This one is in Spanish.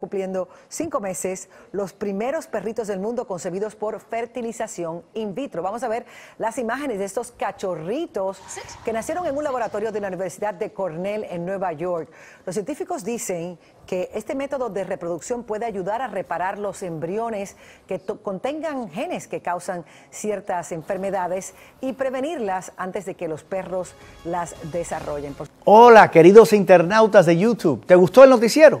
cumpliendo cinco meses los primeros perritos del mundo concebidos por fertilización in vitro. Vamos a ver las imágenes de estos cachorritos que nacieron en un laboratorio de la Universidad de Cornell en Nueva York. Los científicos dicen que este método de reproducción puede ayudar a reparar los embriones que contengan genes que causan ciertas enfermedades y prevenirlas antes de que los perros las desarrollen. Hola, queridos internautas de YouTube. ¿Te gustó el noticiero?